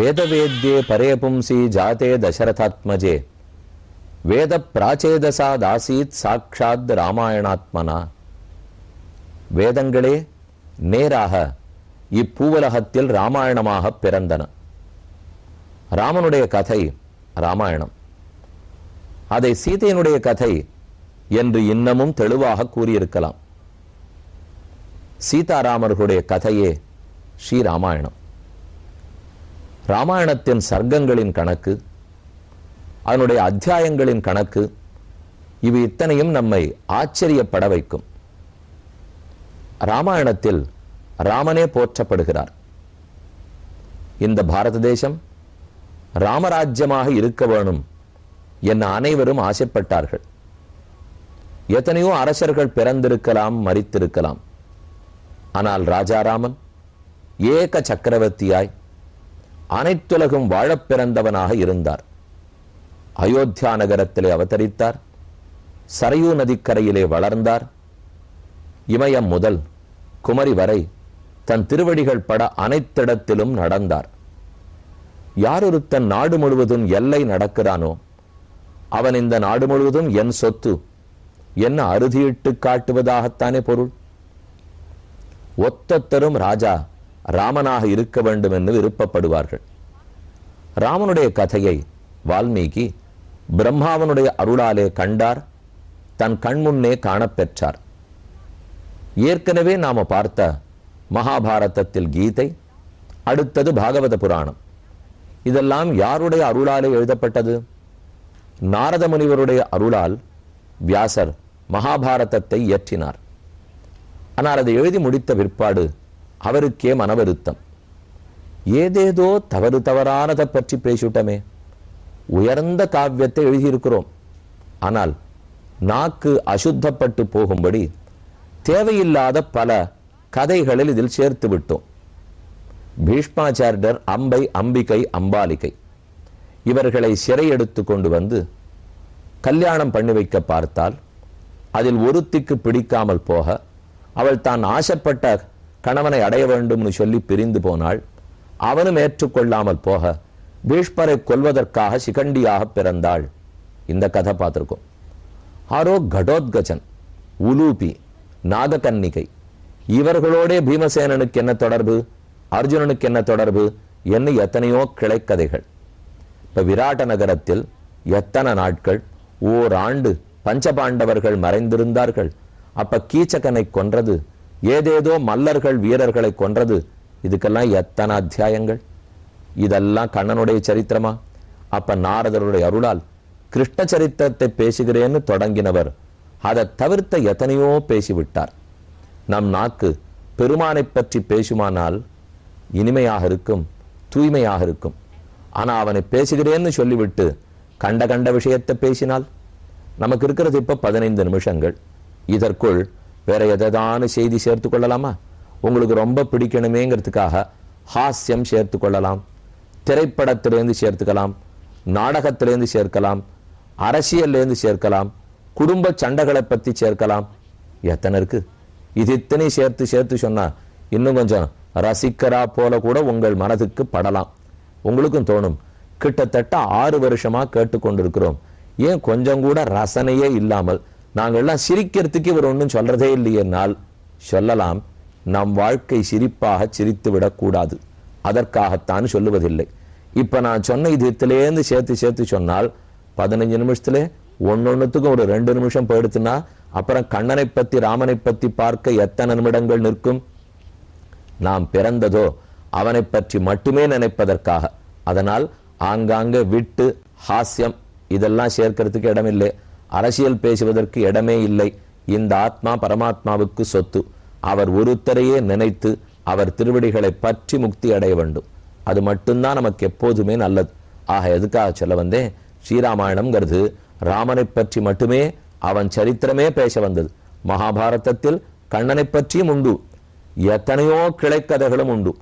వేదవేద్యే பரேபும்சி ஜாதே தசரதாத்மஜே வேத பிராச்சேதசா தாசீத் சாட்சாத் ராமாயணாத்மனா வேதங்களே நேராக இப்பூவலகத்தில் ராமாயணமாக பிறந்தன ராமனுடைய கதை ராமாயணம் அதை சீதையினுடைய கதை என்று இன்னமும் தெளிவாக கூறியிருக்கலாம் சீதாராமர்களுடைய கதையே ஸ்ரீராமாயணம் ராமாயணத்தின் சர்க்கங்களின் கணக்கு அதனுடைய அத்தியாயங்களின் கணக்கு இவை இத்தனையும் நம்மை ஆச்சரியப்பட வைக்கும் ராமாயணத்தில் ராமனே போற்றப்படுகிறார் இந்த பாரத தேசம் ராமராஜ்யமாக இருக்க வேணும் என அனைவரும் ஆசைப்பட்டார்கள் எத்தனையோ அரசர்கள் பிறந்திருக்கலாம் மறித்திருக்கலாம் ஆனால் ராஜாராமன் ஏக சக்கரவர்த்தியாய் அனைத்துலகும் வாழப் பிறந்தவனாக இருந்தார் அயோத்தியா நகரத்திலே அவதரித்தார் சரையூ நதிக்கரையிலே வளர்ந்தார் இமயம் முதல் குமரி வரை தன் திருவடிகள் பட அனைத்திடத்திலும் நடந்தார் யாரொருத்தன் நாடு முழுவதும் எல்லை நடக்கிறானோ அவன் இந்த நாடு முழுவதும் என் சொத்து என்ன அறுதியிட்டு காட்டுவதாகத்தானே பொருள் ஒத்தத்தரும் ராஜா ராமனாக இருக்க வேண்டும் என்று விருப்பப்படுவார்கள் ராமனுடைய கதையை வால்மீகி பிரம்மாவனுடைய அருளாலே கண்டார் தன் கண்முன்னே காணப்பெற்றார் ஏற்கனவே நாம் பார்த்த மகாபாரதத்தில் கீதை அடுத்தது பாகவத புராணம் இதெல்லாம் யாருடைய அருளாலே எழுதப்பட்டது நாரத முனிவருடைய அருளால் வியாசர் மகாபாரதத்தை இயற்றினார் ஆனால் அதை எழுதி முடித்த பிற்பாடு அவருக்கே மனவருத்தம் ஏதேதோ தவறு தவறானதை பற்றி பேசிவிட்டமே உயர்ந்த காவியத்தை எழுதியிருக்கிறோம் ஆனால் நாக்கு அசுத்தப்பட்டு போகும்படி தேவையில்லாத பல கதைகளில் இதில் சேர்த்து விட்டோம் பீஷ்மாச்சாரியர் அம்பை அம்பிகை அம்பாலிகை இவர்களை சிறை எடுத்து கொண்டு வந்து கல்யாணம் பண்ணி வைக்க பார்த்தால் அதில் ஒருத்திக்கு பிடிக்காமல் போக அவள் தான் ஆசைப்பட்ட கணவனை அடைய வேண்டும் என்று சொல்லி பிரிந்து போனாள் அவனும் ஏற்றுக்கொள்ளாமல் போக பீஷ்மரை கொல்வதற்காக சிகண்டியாக பிறந்தாள் இந்த கதை பார்த்துருக்கோம் ஆரோ கடோத்கஜன் உலூபி நாகக்கன்னிகை இவர்களோடே பீமசேனனுக்கு என்ன தொடர்பு அர்ஜுனனுக்கு என்ன தொடர்பு என்ன எத்தனையோ கிளைக்கதைகள் இப்போ விராட்ட நகரத்தில் எத்தனை நாட்கள் ஓர் ஆண்டு பஞ்சபாண்டவர்கள் மறைந்திருந்தார்கள் அப்ப கீச்சகனை கொன்றது ஏதேதோ மல்லர்கள் வீரர்களை கொன்றது இதுக்கெல்லாம் எத்தனை அத்தியாயங்கள் இதெல்லாம் கண்ணனுடைய சரித்திரமா அப்ப நாரதருடைய அருளால் கிருஷ்ண சரித்திரத்தை பேசுகிறேன்னு தொடங்கினவர் அதை தவிர்த்த எத்தனையோ பேசிவிட்டார் நம் நாக்கு பெருமானை பற்றி பேசுமானால் இனிமையாக இருக்கும் தூய்மையாக இருக்கும் ஆனால் அவனை பேசுகிறேன்னு சொல்லிவிட்டு கண்ட கண்ட விஷயத்தை பேசினால் நமக்கு இருக்கிறது இப்போ பதினைந்து நிமிஷங்கள் இதற்குள் வேற எதான செய்தி சேர்த்து கொள்ளலாமா உங்களுக்கு ரொம்ப பிடிக்கணுமேங்கிறதுக்காக ஹாஸ்யம் சேர்த்து கொள்ளலாம் திரைப்படத்திலேருந்து சேர்த்துக்கலாம் நாடகத்திலேருந்து சேர்க்கலாம் அரசியல்லேருந்து சேர்க்கலாம் குடும்ப சண்டைகளை பற்றி சேர்க்கலாம் எத்தனை இருக்குது இது இத்தனை சேர்த்து சேர்த்து சொன்னால் இன்னும் கொஞ்சம் ரசிக்கிறா போல கூட உங்கள் மனதுக்கு படலாம் உங்களுக்கும் தோணும் கிட்டத்தட்ட ஆறு வருஷமாக கேட்டுக்கொண்டிருக்கிறோம் ஏன் கொஞ்சம் கூட ரசனையே இல்லாமல் நாங்கள்லாம் சிரிக்கிறதுக்கு இவர் ஒன்றும் சொல்றதே இல்லையென்னால் சொல்லலாம் நம் வாழ்க்கை சிரிப்பாக சிரித்து விடக்கூடாது அதற்காகத்தான் சொல்லுவதில்லை இப்போ நான் சொன்ன இதயத்திலேருந்து சேர்த்து சேர்த்து சொன்னால் பதினஞ்சு நிமிஷத்துல ஒன்னொன்னுத்துக்கும் ஒரு ரெண்டு நிமிஷம் போயிடுத்துனா அப்புறம் கண்ணனை பத்தி ராமனை பத்தி பார்க்க எத்தனை நிமிடங்கள் நிற்கும் நாம் பிறந்ததோ அவனை பற்றி மட்டுமே நினைப்பதற்காக அதனால் ஆங்காங்க விட்டு ஹாஸ்யம் இதெல்லாம் சேர்க்கறதுக்கு இடமில்லை அரசியல் பேசுவதற்கு இடமே இல்லை இந்த ஆத்மா பரமாத்மாவுக்கு சொத்து அவர் ஒருத்தரையே நினைத்து அவர் திருவடிகளை பற்றி முக்தி அடைய வேண்டும் அது மட்டும்தான் நமக்கு எப்போதுமே நல்லது ஆக எதுக்காக சொல்ல வந்தேன் ஸ்ரீராமாயணம்ங்கிறது ராமனை பற்றி மட்டுமே அவன் சரித்திரமே பேச வந்தது மகாபாரதத்தில் கண்ணனை பற்றியும் உண்டு எத்தனையோ கிளைக்கதைகளும் உண்டு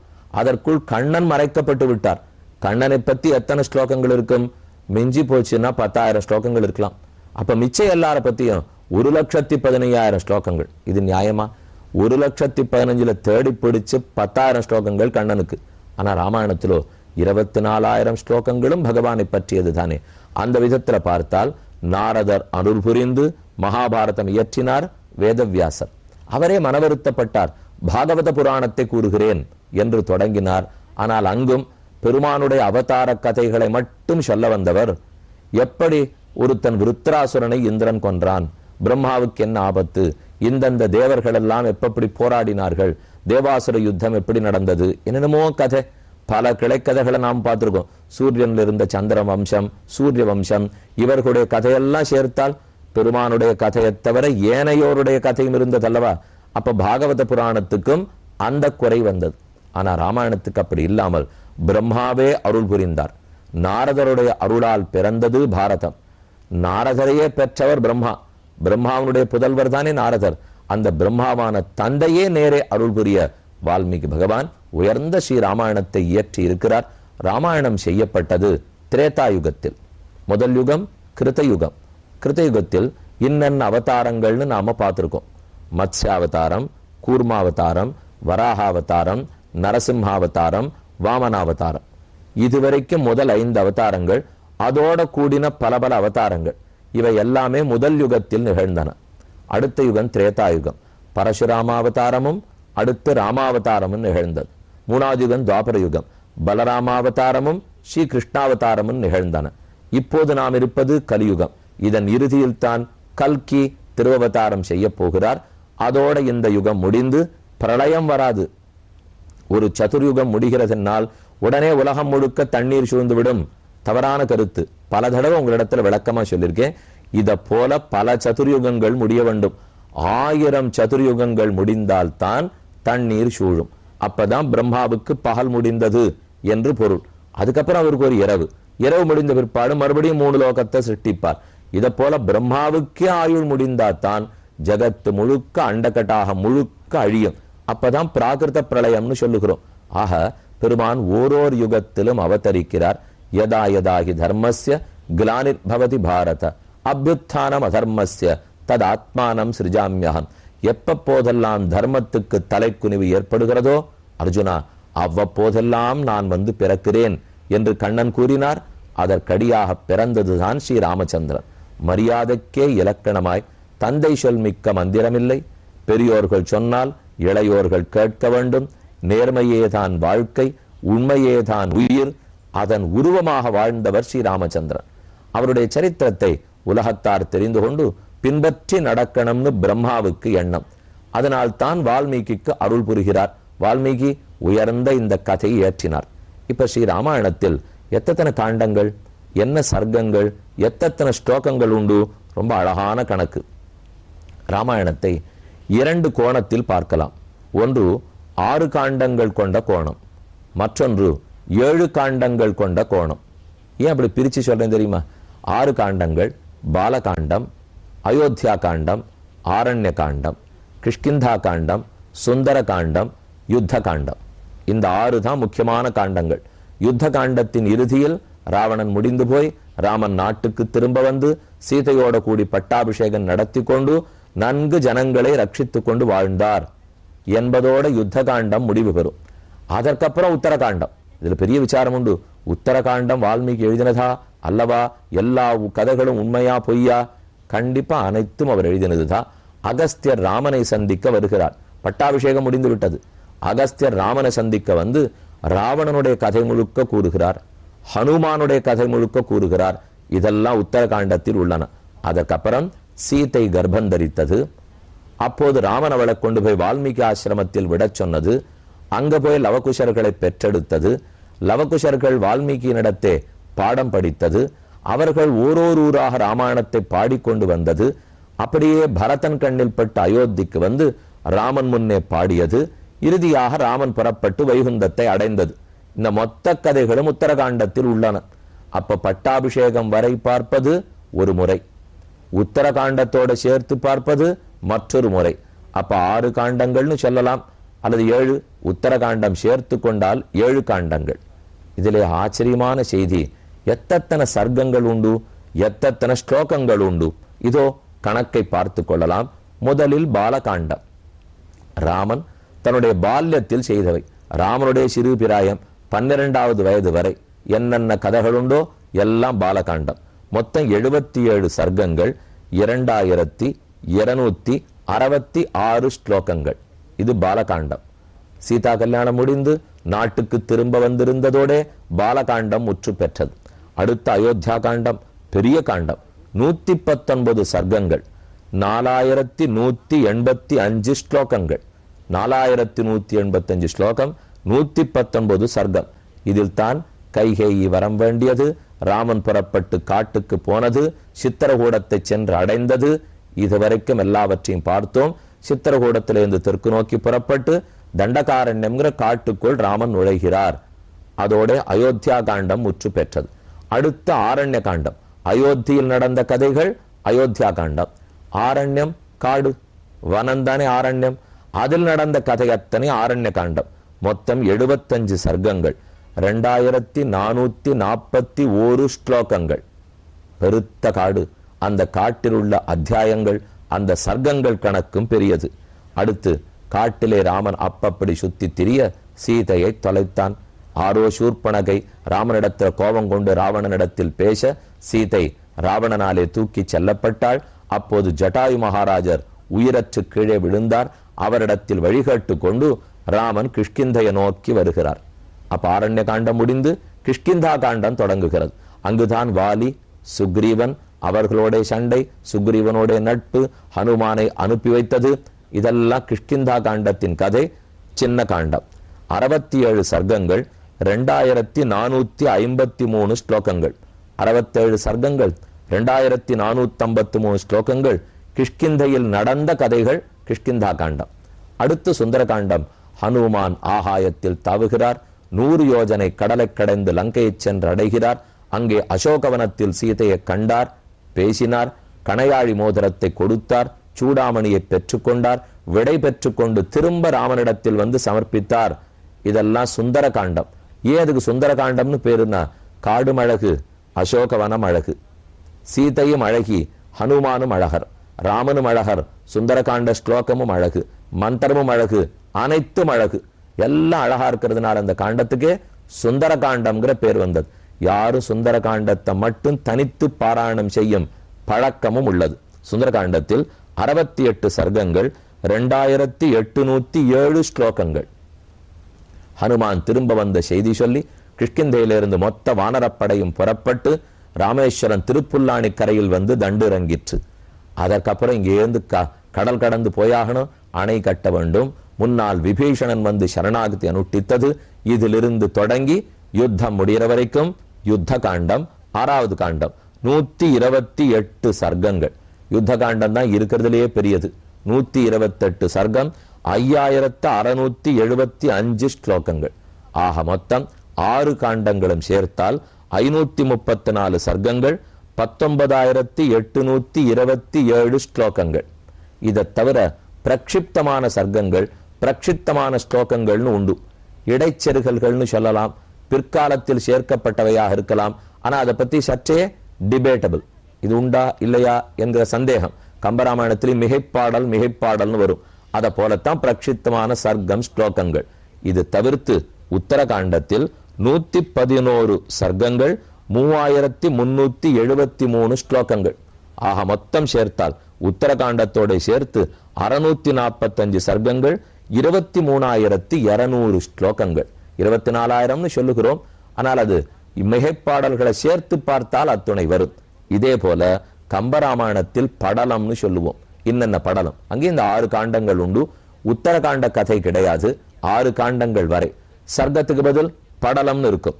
அதற்குள் கண்ணன் மறைக்கப்பட்டு விட்டார் கண்ணனை பற்றி எத்தனை ஸ்லோகங்கள் இருக்கும் மிஞ்சி போச்சுன்னா பத்தாயிரம் ஸ்லோகங்கள் இருக்கலாம் அப்போ மிச்சம் எல்லாரை பற்றியும் ஒரு லட்சத்தி பதினையாயிரம் ஸ்லோகங்கள் இது நியாயமா ஒரு லட்சத்தி பதினஞ்சில் தேடி பிடிச்சு பத்தாயிரம் ஸ்லோகங்கள் கண்ணனுக்கு ஆனால் ராமாயணத்திலோ இருபத்தி நாலாயிரம் ஸ்லோகங்களும் பகவானை பற்றியது தானே அந்த விதத்தில் பார்த்தால் நாரதர் அருள் புரிந்து மகாபாரதம் இயற்றினார் வேதவியாசர் அவரே மனவருத்தப்பட்டார் பாகவத புராணத்தை கூறுகிறேன் என்று தொடங்கினார் ஆனால் அங்கும் பெருமானுடைய அவதார கதைகளை மட்டும் சொல்ல வந்தவர் எப்படி ஒருத்தன் விருத்ராசுரனை இந்திரன் கொன்றான் பிரம்மாவுக்கு என்ன ஆபத்து இந்தந்த தேவர்களெல்லாம் எப்படி போராடினார்கள் தேவாசுர யுத்தம் எப்படி நடந்தது என்னென்னமோ கதை பல கிளைக்கதைகளை நாம் பார்த்துருக்கோம் சூரியன்ல இருந்த சந்திர வம்சம் சூரிய வம்சம் இவர்களுடைய கதையெல்லாம் சேர்த்தால் பெருமானுடைய கதையை தவிர ஏனையோருடைய கதையும் இருந்ததல்லவா அப்ப பாகவத புராணத்துக்கும் அந்த குறை வந்தது ஆனா ராமாயணத்துக்கு அப்படி இல்லாமல் பிரம்மாவே அருள் புரிந்தார் நாரதருடைய அருளால் பிறந்தது பாரதம் நாரதரையே பெற்றவர் பிரம்மா பிரம்மாவனுடைய புதல்வர் தானே நாரதர் அந்த பிரம்மாவான தந்தையே நேரே அருள் புரிய வால்மீகி பகவான் உயர்ந்த ஸ்ரீ ராமாயணத்தை இயற்றி இருக்கிறார் ராமாயணம் செய்யப்பட்டது திரேதா யுகத்தில் முதல் யுகம் கிருத்தயுகம் கிருதயுகத்தில் இன்னென்ன அவதாரங்கள்னு நாம பார்த்துருக்கோம் அவதாரம் கூர்மாவதாரம் வராகாவதாரம் நரசிம்ஹாவதாரம் வாமனாவதாரம் இதுவரைக்கும் முதல் ஐந்து அவதாரங்கள் அதோட கூடின பல பல அவதாரங்கள் இவை எல்லாமே முதல் யுகத்தில் நிகழ்ந்தன அடுத்த யுகம் திரேதா யுகம் பரசுராமாவதாரமும் அடுத்து ராமாவதாரமும் நிகழ்ந்தது மூணாவது யுகம் துவாபர யுகம் பலராமாவதாரமும் ஸ்ரீ கிருஷ்ணாவதாரமும் நிகழ்ந்தன இப்போது நாம் இருப்பது கலியுகம் இதன் இறுதியில் தான் கல்கி திருவவதாரம் செய்ய போகிறார் அதோட இந்த யுகம் முடிந்து பிரளயம் வராது ஒரு சதுர்யுகம் முடிகிறதுனால் உடனே உலகம் முழுக்க தண்ணீர் சூழ்ந்துவிடும் தவறான கருத்து பல தடவை உங்களிடத்துல விளக்கமா சொல்லியிருக்கேன் இதை போல பல சதுர்யுகங்கள் முடிய வேண்டும் ஆயிரம் சதுர்யுகங்கள் முடிந்தால்தான் தண்ணீர் சூழும் அப்பதான் பிரம்மாவுக்கு பகல் முடிந்தது என்று பொருள் அதுக்கப்புறம் அவருக்கு ஒரு இரவு இரவு முடிந்த பிற்பாடு மறுபடியும் மூணு லோகத்தை சிருஷ்டிப்பார் இதை போல பிரம்மாவுக்கே ஆயுள் முடிந்தாதான் ஜகத்து முழுக்க அண்டக்கட்டாக முழுக்க அழியும் அப்பதான் பிராகிருத பிரளயம்னு சொல்லுகிறோம் ஆக பெருமான் ஓரோர் யுகத்திலும் அவதரிக்கிறார் யதா யதா हि धर्मस्य ग्लानिर्भवति भारत பாரத அபியுத்தானம் அதர்மஸ்ய தது ஆத்மானம் சிருஜாமியகம் எப்பப்போதெல்லாம் தர்மத்துக்கு தலைக்குனிவு ஏற்படுகிறதோ அர்ஜுனா அவ்வப்போதெல்லாம் நான் வந்து பிறக்கிறேன் என்று கண்ணன் கூறினார் அதற்கடியாக பிறந்ததுதான் ஸ்ரீ ராமச்சந்திரன் மரியாதைக்கே இலக்கணமாய் தந்தை சொல் மிக்க மந்திரமில்லை பெரியோர்கள் சொன்னால் இளையோர்கள் கேட்க வேண்டும் நேர்மையேதான் வாழ்க்கை உண்மையேதான் உயிர் அதன் உருவமாக வாழ்ந்தவர் ஸ்ரீராமச்சந்திரன் அவருடைய சரித்திரத்தை உலகத்தார் தெரிந்து கொண்டு பின்பற்றி நடக்கணும்னு பிரம்மாவுக்கு எண்ணம் அதனால் தான் வால்மீகிக்கு அருள் புரிகிறார் வால்மீகி உயர்ந்த இந்த கதையை இயற்றினார் இப்ப ஸ்ரீ ராமாயணத்தில் எத்தனை காண்டங்கள் என்ன சர்க்கங்கள் எத்தனை ஸ்லோகங்கள் உண்டு ரொம்ப அழகான கணக்கு ராமாயணத்தை இரண்டு கோணத்தில் பார்க்கலாம் ஒன்று ஆறு காண்டங்கள் கொண்ட கோணம் மற்றொன்று ஏழு காண்டங்கள் கொண்ட கோணம் ஏன் அப்படி பிரித்து சொல்கிறேன் தெரியுமா ஆறு காண்டங்கள் பாலகாண்டம் அயோத்தியா காண்டம் ஆரண்ய காண்டம் கிஷ்கிந்தா காண்டம் சுந்தர காண்டம் யுத்த காண்டம் இந்த ஆறு தான் முக்கியமான காண்டங்கள் யுத்த காண்டத்தின் இறுதியில் ராவணன் முடிந்து போய் ராமன் நாட்டுக்கு திரும்ப வந்து சீதையோட கூடி பட்டாபிஷேகம் நடத்தி கொண்டு நன்கு ஜனங்களை ரட்சித்து கொண்டு வாழ்ந்தார் என்பதோட யுத்த காண்டம் முடிவு பெறும் அதற்கப்புறம் உத்தரகாண்டம் இதில் பெரிய விசாரம் உண்டு உத்தரகாண்டம் வால்மீகி எழுதினதா அல்லவா எல்லா கதைகளும் உண்மையா பொய்யா கண்டிப்பாக அனைத்தும் அவர் எழுதினது தான் அகஸ்தியர் ராமனை சந்திக்க வருகிறார் பட்டாபிஷேகம் முடிந்து விட்டது அகஸ்தியர் ராமனை சந்திக்க வந்து ராவணனுடைய கதை முழுக்க கூறுகிறார் ஹனுமானுடைய கதை முழுக்க கூறுகிறார் இதெல்லாம் உத்தரகாண்டத்தில் உள்ளன அதற்கப்புறம் சீத்தை கர்ப்பந்தரித்தது அப்போது ராமன் அவளை கொண்டு போய் வால்மீகி ஆசிரமத்தில் விடச் சொன்னது அங்க போய் லவகுஷர்களை பெற்றெடுத்தது லவகுஷர்கள் வால்மீகியினிடத்தே பாடம் படித்தது அவர்கள் ஓரோர் ஊராக ராமாயணத்தை பாடிக்கொண்டு வந்தது அப்படியே பரதன் கண்ணில் பட்டு அயோத்திக்கு வந்து ராமன் முன்னே பாடியது இறுதியாக ராமன் புறப்பட்டு வைகுந்தத்தை அடைந்தது இந்த மொத்த கதைகளும் உத்தரகாண்டத்தில் உள்ளன அப்ப பட்டாபிஷேகம் வரை பார்ப்பது ஒரு முறை உத்தரகாண்டத்தோடு சேர்த்து பார்ப்பது மற்றொரு முறை அப்ப ஆறு காண்டங்கள்னு சொல்லலாம் அல்லது ஏழு உத்தரகாண்டம் சேர்த்து கொண்டால் ஏழு காண்டங்கள் இதிலே ஆச்சரியமான செய்தி எத்தனை சர்க்கங்கள் உண்டு எத்தனை ஸ்லோகங்கள் உண்டு இதோ கணக்கை பார்த்து கொள்ளலாம் முதலில் பாலகாண்டம் ராமன் தன்னுடைய பால்யத்தில் செய்தவை ராமனுடைய சிறு பிராயம் பன்னிரெண்டாவது வயது வரை என்னென்ன கதைகளுண்டோ எல்லாம் பாலகாண்டம் மொத்தம் எழுபத்தி ஏழு சர்க்கங்கள் இரண்டாயிரத்தி இருநூத்தி அறுபத்தி ஆறு ஸ்லோகங்கள் இது பாலகாண்டம் சீதா கல்யாணம் முடிந்து நாட்டுக்கு திரும்ப வந்திருந்ததோட பாலகாண்டம் முற்று பெற்றது அடுத்த அயோத்தியா காண்டம் பெரிய காண்டம் நூத்தி பத்தொன்பது சர்க்கங்கள் நாலாயிரத்தி நூத்தி எண்பத்தி அஞ்சு ஸ்லோகங்கள் நாலாயிரத்தி நூத்தி எண்பத்தி அஞ்சு ஸ்லோகம் நூத்தி பத்தொன்பது சர்க்கம் இதில் தான் கைகேயி வரம் வேண்டியது ராமன் புறப்பட்டு காட்டுக்கு போனது சித்திரகூடத்தை சென்று அடைந்தது இதுவரைக்கும் எல்லாவற்றையும் பார்த்தோம் சித்திரகூடத்திலிருந்து தெற்கு நோக்கி புறப்பட்டு என்கிற காட்டுக்குள் ராமன் நுழைகிறார் அதோட அயோத்தியா காண்டம் முற்று பெற்றது அடுத்த ஆரண்ய காண்டம் அயோத்தியில் நடந்த கதைகள் அயோத்தியா காண்டம் ஆரண்யம் காடு வனந்தானே ஆரண்யம் அதில் நடந்த கதை அத்தனை ஆரண்ய காண்டம் மொத்தம் எழுபத்தஞ்சு சர்க்கங்கள் ரெண்டாயிரத்தி நானூத்தி நாற்பத்தி ஓரு ஸ்லோகங்கள் பெருத்த காடு அந்த காட்டில் உள்ள அத்தியாயங்கள் அந்த சர்க்கங்கள் கணக்கும் பெரியது அடுத்து காட்டிலே ராமன் அப்பப்படி சுத்தி திரிய சீதையை தொலைத்தான் ஆரோ சூர்பனகை ராமனிடத்தில் கோபம் கொண்டு ராவணனிடத்தில் பேச சீதை ராவணனாலே தூக்கி செல்லப்பட்டாள் அப்போது ஜட்டாயு மகாராஜர் உயிரற்று கீழே விழுந்தார் அவரிடத்தில் வழிகாட்டு கொண்டு ராமன் கிஷ்கிந்தையை நோக்கி வருகிறார் அப்ப ஆரண்ய காண்டம் முடிந்து கிஷ்கிந்தா காண்டம் தொடங்குகிறது அங்குதான் வாலி சுக்ரீவன் அவர்களோட சண்டை சுக்ரீவனுடைய நட்பு ஹனுமானை அனுப்பி வைத்தது இதெல்லாம் கிஷ்கிந்தா காண்டத்தின் கதை சின்ன காண்டம் அறுபத்தி ஏழு சர்க்கங்கள் ரெண்டாயிரத்தி நானூத்தி ஐம்பத்தி மூணு ஸ்லோகங்கள் அறுபத்தேழு சர்க்கங்கள் ரெண்டாயிரத்தி நானூத்தி ஐம்பத்தி மூணு ஸ்லோகங்கள் கிஷ்கிந்தையில் நடந்த கதைகள் கிஷ்கிந்தா காண்டம் அடுத்து சுந்தரகாண்டம் ஹனுமான் ஆகாயத்தில் தவுகிறார் நூறு யோஜனை கடலை கடைந்து லங்கையை சென்று அடைகிறார் அங்கே அசோகவனத்தில் சீதையை கண்டார் பேசினார் கணையாழி மோதிரத்தை கொடுத்தார் சூடாமணியை பெற்றுக்கொண்டார் விடை பெற்றுக்கொண்டு திரும்ப ராமனிடத்தில் வந்து சமர்ப்பித்தார் இதெல்லாம் சுந்தர காண்டம் ஏன் அதுக்கு சுந்தர காண்டம்னு பேருனா காடும் அழகு அசோகவனம் அழகு சீதையும் அழகி ஹனுமானும் அழகர் ராமனும் அழகர் சுந்தரகாண்ட ஸ்லோகமும் அழகு மந்திரமும் அழகு அனைத்தும் அழகு எல்லாம் அழகா இருக்கிறதுனால அந்த காண்டத்துக்கே சுந்தர காண்டம்ங்கிற பேர் வந்தது யாரும் சுந்தர காண்டத்தை மட்டும் தனித்து பாராயணம் செய்யும் பழக்கமும் உள்ளது சுந்தர காண்டத்தில் அறுபத்தி எட்டு சர்க்கங்கள் ரெண்டாயிரத்தி எட்டுநூத்தி ஏழு ஸ்லோகங்கள் ஹனுமான் திரும்ப வந்த செய்தி சொல்லி கிஷ்கிந்தையிலிருந்து மொத்த வானரப்படையும் புறப்பட்டு ராமேஸ்வரம் திருப்புல்லாணி கரையில் வந்து தண்டு இறங்கிற்று அதற்கப்புறம் இங்கேருந்து க கடல் கடந்து போயாகணும் அணை கட்ட வேண்டும் முன்னால் விபீஷணன் வந்து சரணாகதி அனுட்டித்தது இதிலிருந்து தொடங்கி யுத்தம் முடிகிற வரைக்கும் யுத்த காண்டம் ஆறாவது காண்டம் நூத்தி இருபத்தி எட்டு சர்க்கங்கள் யுத்த காண்டம் தான் இருக்கிறதுலேயே பெரியது நூத்தி இருபத்தெட்டு சர்க்கம் ஐயாயிரத்து அறுநூத்தி எழுபத்தி அஞ்சு ஸ்லோகங்கள் ஆக மொத்தம் ஆறு காண்டங்களும் சேர்த்தால் ஐநூத்தி முப்பத்தி நாலு சர்க்கங்கள் பத்தொன்பதாயிரத்தி எட்டுநூத்தி இருபத்தி ஏழு ஸ்லோகங்கள் இதை தவிர பிரக்ஷிப்தமான சர்க்கங்கள் பிரக்ஷிப்தமான ஸ்லோகங்கள்னு உண்டு இடைச்செருகல்கள்னு சொல்லலாம் பிற்காலத்தில் சேர்க்கப்பட்டவையாக இருக்கலாம் ஆனால் அதை பற்றி சற்றே டிபேட்டபிள் இது உண்டா இல்லையா என்கிற சந்தேகம் கம்பராமாயணத்தில் மிகைப்பாடல் மிகைப்பாடல்னு வரும் அதை போலத்தான் பிரக்ஷித்தமான சர்க்கம் ஸ்லோகங்கள் இது தவிர்த்து உத்தரகாண்டத்தில் நூத்தி பதினோரு சர்க்கங்கள் மூவாயிரத்தி முன்னூத்தி எழுபத்தி மூணு ஸ்லோகங்கள் ஆக மொத்தம் சேர்த்தால் உத்தரகாண்டத்தோடு சேர்த்து அறுநூத்தி நாற்பத்தஞ்சு சர்க்கங்கள் இருபத்தி மூணாயிரத்தி இருநூறு ஸ்லோகங்கள் இருபத்தி நாலாயிரம்னு சொல்லுகிறோம் ஆனால் அது மிகைப்பாடல்களை சேர்த்து பார்த்தால் அத்துணை வரும் இதே போல கம்பராமாயணத்தில் படலம்னு சொல்லுவோம் இன்னென்ன படலம் அங்கே இந்த ஆறு காண்டங்கள் உண்டு உத்தரகாண்ட கதை கிடையாது ஆறு காண்டங்கள் வரை சர்க்கத்துக்கு பதில் படலம்னு இருக்கும்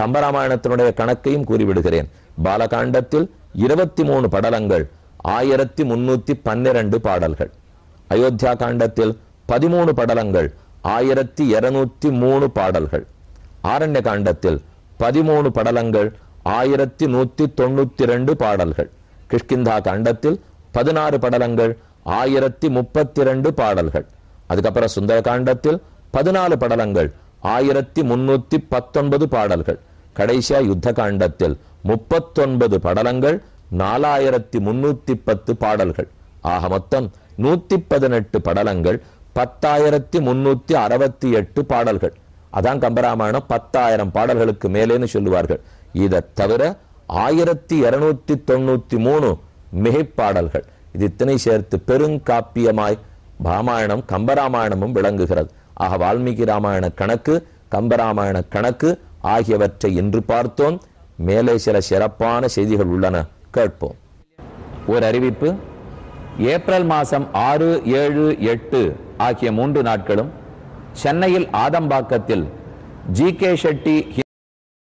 கம்பராமாயணத்தினுடைய கணக்கையும் கூறிவிடுகிறேன் பாலகாண்டத்தில் இருபத்தி மூணு படலங்கள் ஆயிரத்தி முன்னூத்தி பன்னிரண்டு பாடல்கள் அயோத்தியா காண்டத்தில் பதிமூணு படலங்கள் ஆயிரத்தி இருநூத்தி மூணு பாடல்கள் ஆரண்ய காண்டத்தில் பதிமூணு படலங்கள் ஆயிரத்தி நூத்தி தொண்ணூத்தி ரெண்டு பாடல்கள் கிஷ்கிந்தா காண்டத்தில் பதினாறு படலங்கள் ஆயிரத்தி முப்பத்தி ரெண்டு பாடல்கள் அதுக்கப்புறம் சுந்தர காண்டத்தில் பதினாலு படலங்கள் ஆயிரத்தி முன்னூத்தி பத்தொன்பது பாடல்கள் கடைசியா யுத்த காண்டத்தில் முப்பத்தொன்பது படலங்கள் நாலாயிரத்தி முன்னூத்தி பத்து பாடல்கள் ஆக மொத்தம் நூத்தி பதினெட்டு படலங்கள் பத்தாயிரத்தி முன்னூத்தி அறுபத்தி எட்டு பாடல்கள் அதான் கம்பராமாயணம் பத்தாயிரம் பாடல்களுக்கு மேலேன்னு சொல்லுவார்கள் இதை தவிர ஆயிரத்தி இருநூத்தி தொண்ணூத்தி மூணு மிகைப்பாடல்கள் இது இத்தனை சேர்த்து பெருங்காப்பியமாய் ராமாயணம் கம்பராமாயணமும் விளங்குகிறது ஆக வால்மீகி ராமாயண கணக்கு கம்பராமாயண கணக்கு ஆகியவற்றை இன்று பார்த்தோம் மேலே சில சிறப்பான செய்திகள் உள்ளன கேட்போம் ஒரு அறிவிப்பு ஏப்ரல் மாதம் ஆறு ஏழு எட்டு ஆகிய மூன்று நாட்களும் சென்னையில் ஆதம்பாக்கத்தில் ஜி கே ஷெட்டி